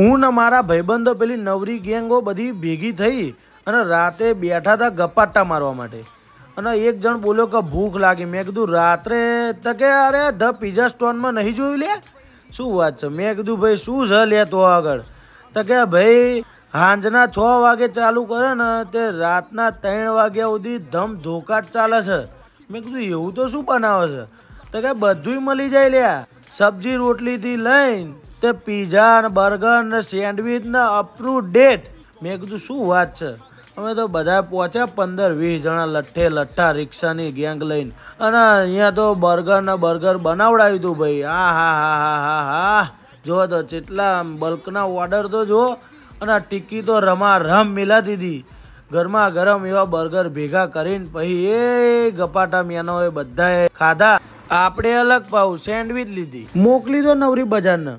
હું ને મારા ભાઈબંધો પેલી નવરી ગેંગો બધી ભેગી થઈ અને રાતે બેઠા હતા ગપાટા મારવા માટે અને એક જણ બોલ્યો કે ભૂખ લાગી મેં કીધું રાત્રે તકે અરે ધ પિઝા સ્ટોનમાં નહીં જોયું લે શું વાત છે મેં કીધું ભાઈ શું છે લે તો આગળ તો કે ભાઈ સાંજના છ વાગે ચાલુ કરે ને તે રાતના ત્રણ વાગ્યા સુધી ધમ ધોકાટ ચાલે છે મેં કીધું એવું તો શું બનાવે છે તો કે બધુંય મળી જાય લ્યા સબ્જી રોટલીથી લઈને તે પીઝા ને બર્ગર ને સેન્ડવિચ ને અપ ડેટ મેં કીધું શું વાત છે અમે તો બધા પહોંચ્યા પંદર વીસ જણા લઠ્ઠે લઠ્ઠા રિક્ષાની ગેંગ લઈને અને અહીંયા તો બર્ગર ને બર્ગર બનાવડાવ્યું હતું ભાઈ આ હા હા હા હા હા જુઓ તો કેટલા બલ્કના ઓર્ડર તો જુઓ અને ટિક્કી તો રમા રમ મિલા દીધી ઘરમાં ગરમ એવા બર્ગર ભેગા કરીને પછી એ ગપાટા મેનો એ બધાએ ખાધા આપણે અલગ પાઉ સેન્ડવિચ લીધી મોકલી દો નવરી બજારને